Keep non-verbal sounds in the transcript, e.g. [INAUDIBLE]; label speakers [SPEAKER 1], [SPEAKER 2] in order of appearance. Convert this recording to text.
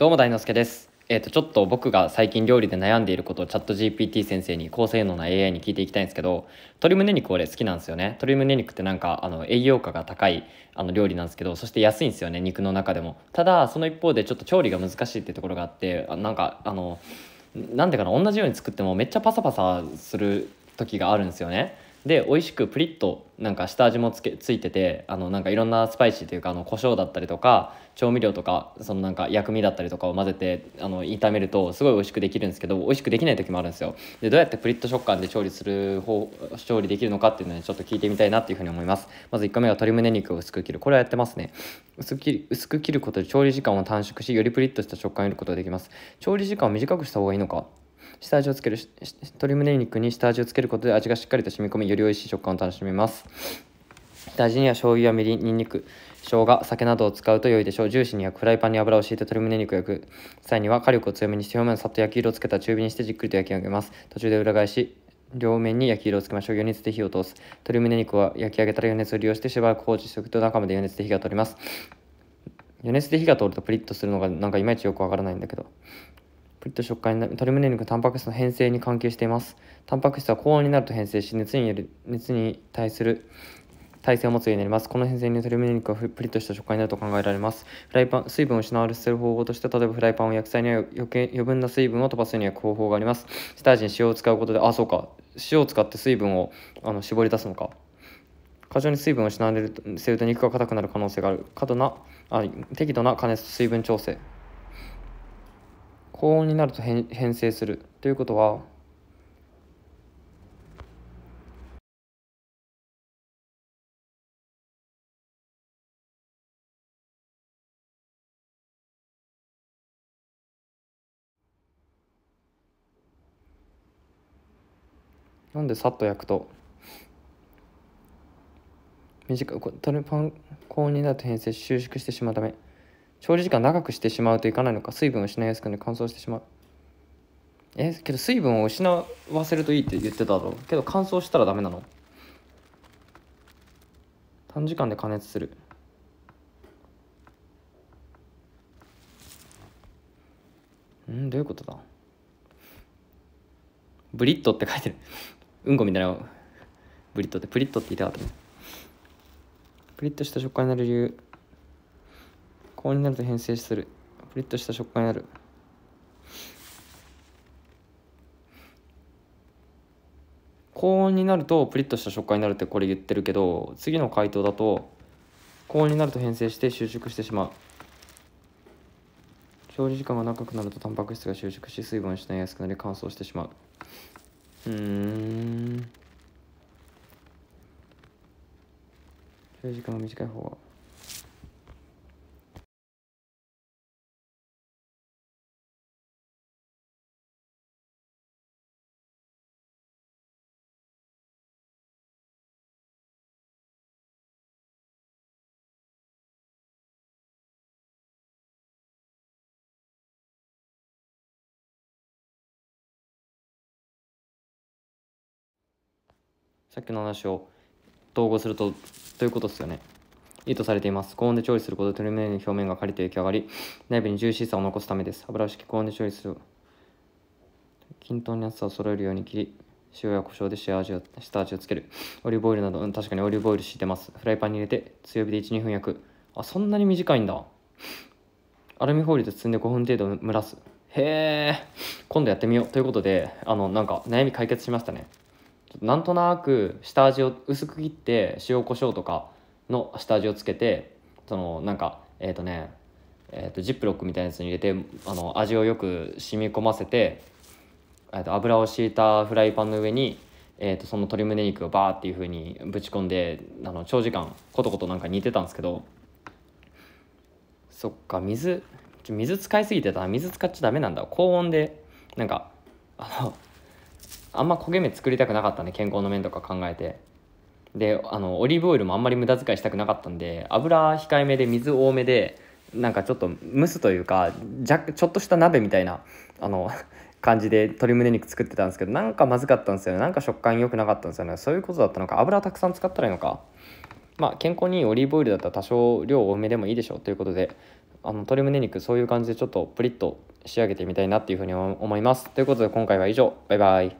[SPEAKER 1] どうも大之助です。えっ、ー、とちょっと僕が最近料理で悩んでいることをチャット GPT 先生に高性能な AI に聞いていきたいんですけど鶏胸肉俺好きなんですよね鶏胸肉ってなんかあの栄養価が高いあの料理なんですけどそして安いんですよね肉の中でもただその一方でちょっと調理が難しいってところがあってなんかあのなんでかな同じように作ってもめっちゃパサパサする時があるんですよねで美味しくプリッとなんか下味もつけついててあのなんかいろんなスパイシーというかあの胡椒だったりとか調味料とかそのなんか薬味だったりとかを混ぜてあの炒めるとすごい美味しくできるんですけど美味しくできない時もあるんですよでどうやってプリッと食感で調理する方調理できるのかっていうのにちょっと聞いてみたいなっていうふうに思いますまず1個目が鶏胸肉を薄く切るこれはやってますね薄切薄く切ることで調理時間を短縮しよりプリッとした食感を得ることができます調理時間を短くした方がいいのか下味をつける鶏胸肉に下味をつけることで味がしっかりと染み込みより美味しい食感を楽しめます大事には醤油やみりんにんにく生姜酒などを使うと良いでしょうジューシーに焼くフライパンに油を敷いて鶏胸肉を焼く際には火力を強めにして表面をさっと焼き色をつけた中火にしてじっくりと焼き上げます途中で裏返し両面に焼き色をつけましょう余熱で火を通す鶏胸肉は焼き上げたら余熱を利用してしばらく放置しておくと中まで余熱で火が通ります余熱で火が通るとプリッとするのがなんかいまいちよくわからないんだけどプリッと食感になる鶏胸肉タンパク質の変性に関係していますタンパク質は高温になると変性し熱による熱に対する耐性を持つようになりますこの変性に鶏胸肉がプリッとした食感になると考えられますフライパン水分を失わせる方法として例えばフライパンを焼く際には余計余分な水分を飛ばすには方法があります下味に塩を使うことであそうか塩を使って水分をあの絞り出すのか過剰に水分を失われると肉が硬くなる可能性がある過度なあ適度な加熱と水分調整高温になると変変性するということはなんでさっと焼くと短くこれパン高温になると変性収縮してしまうため。長時間長くしてしまうといかないのか水分を失いやすくて乾燥してしまうえけど水分を失わせるといいって言ってただろうけど乾燥したらダメなの短時間で加熱するんどういうことだブリットって書いてるうんこみたいなブリットってプリットって言いたかったプリッとした食感になる理由高になると変性するプリッとした食感になる高温になるとプリッとした食感になるってこれ言ってるけど次の回答だと高温になると変性して収縮してしまう調理時間が長くなるとタンパク質が収縮し水分を失いやすくなり乾燥してしまううん調理時間が短い方がさっきの話を統合すると、ということですよね。いいとされています。高温で調理することで鶏胸の表面がカリッと焼き上がり、内部にジューシーさを残すためです。油を敷き高温で調理する。均等に厚さを揃えるように切り、塩や胡椒で下味を下味をつける。オリーブオイルなど、うん、確かにオリーブオイル敷いてます。フライパンに入れて、強火で1、2分焼く。あ、そんなに短いんだ。アルミホイルで包んで5分程度蒸らす。へえ、今度やってみよう。ということで、あの、なんか悩み解決しましたね。なんとなく下味を薄く切って塩コショウとかの下味をつけてそのなんかえっ、ー、とねえーと、ジップロックみたいなやつに入れてあの味をよく染み込ませて、えーと、油を敷いたフライパンの上に、えーと、その鶏胸肉をバーっていうふうにぶち込んであの長時間コトコトなんか煮てたんですけどそっか水水使いすぎてた水使っちゃダメなんだ高温でなんかあのあんま焦げ目作りたくなかったね健康の面とか考えてであのオリーブオイルもあんまり無駄遣いしたくなかったんで油控えめで水多めでなんかちょっと蒸すというかちょっとした鍋みたいなあの [LAUGHS] 感じで鶏胸肉作ってたんですけどなんかまずかったんですよねなんか食感良くなかったんですよねそういうことだったのか油たくさん使ったらいいのかまあ健康にいいオリーブオイルだったら多少量多めでもいいでしょうということであの鶏胸肉そういう感じでちょっとプリッと仕上げてみたいなっていうふうに思いますということで今回は以上バイバイ